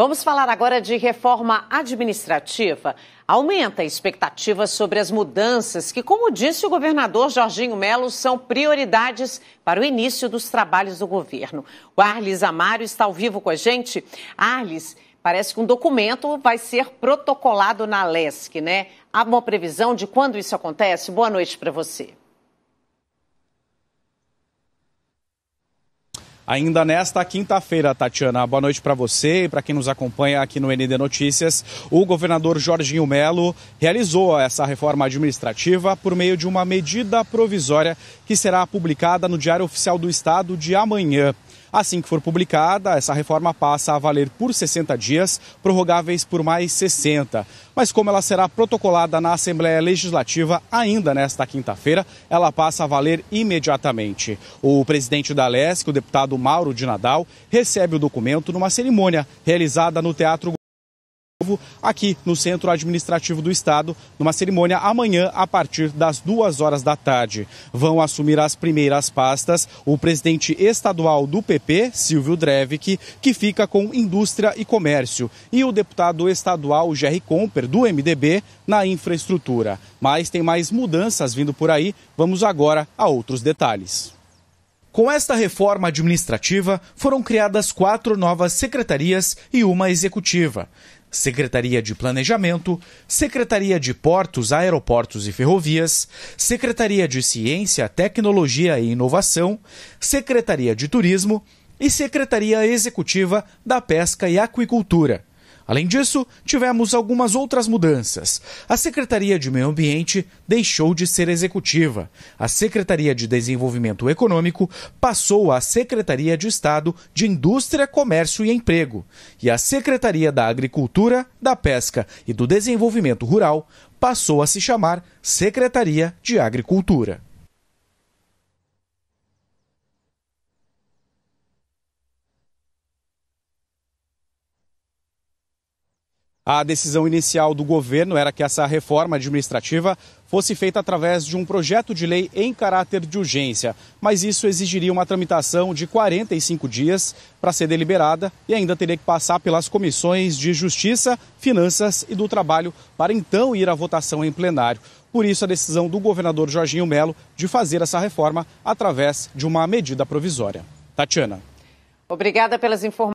Vamos falar agora de reforma administrativa. Aumenta a expectativa sobre as mudanças que, como disse o governador Jorginho Melo, são prioridades para o início dos trabalhos do governo. O Arles Amário está ao vivo com a gente. Arles, parece que um documento vai ser protocolado na LESC, né? Há uma previsão de quando isso acontece? Boa noite para você. ainda nesta quinta-feira. Tatiana, boa noite para você e para quem nos acompanha aqui no ND Notícias. O governador Jorginho Melo realizou essa reforma administrativa por meio de uma medida provisória que será publicada no Diário Oficial do Estado de amanhã. Assim que for publicada, essa reforma passa a valer por 60 dias, prorrogáveis por mais 60. Mas como ela será protocolada na Assembleia Legislativa ainda nesta quinta-feira, ela passa a valer imediatamente. O presidente da LESC, o deputado Mauro de Nadal, recebe o documento numa cerimônia realizada no Teatro aqui no Centro Administrativo do Estado, numa cerimônia amanhã a partir das duas horas da tarde. Vão assumir as primeiras pastas o presidente estadual do PP, Silvio Drevik, que fica com Indústria e Comércio, e o deputado estadual Jerry Comper, do MDB, na Infraestrutura. Mas tem mais mudanças vindo por aí, vamos agora a outros detalhes. Com esta reforma administrativa, foram criadas quatro novas secretarias e uma executiva. Secretaria de Planejamento, Secretaria de Portos, Aeroportos e Ferrovias, Secretaria de Ciência, Tecnologia e Inovação, Secretaria de Turismo e Secretaria Executiva da Pesca e Aquicultura. Além disso, tivemos algumas outras mudanças. A Secretaria de Meio Ambiente deixou de ser executiva. A Secretaria de Desenvolvimento Econômico passou à Secretaria de Estado de Indústria, Comércio e Emprego. E a Secretaria da Agricultura, da Pesca e do Desenvolvimento Rural passou a se chamar Secretaria de Agricultura. A decisão inicial do governo era que essa reforma administrativa fosse feita através de um projeto de lei em caráter de urgência, mas isso exigiria uma tramitação de 45 dias para ser deliberada e ainda teria que passar pelas comissões de Justiça, Finanças e do Trabalho para então ir à votação em plenário. Por isso, a decisão do governador Jorginho Melo de fazer essa reforma através de uma medida provisória. Tatiana. Obrigada pelas informações.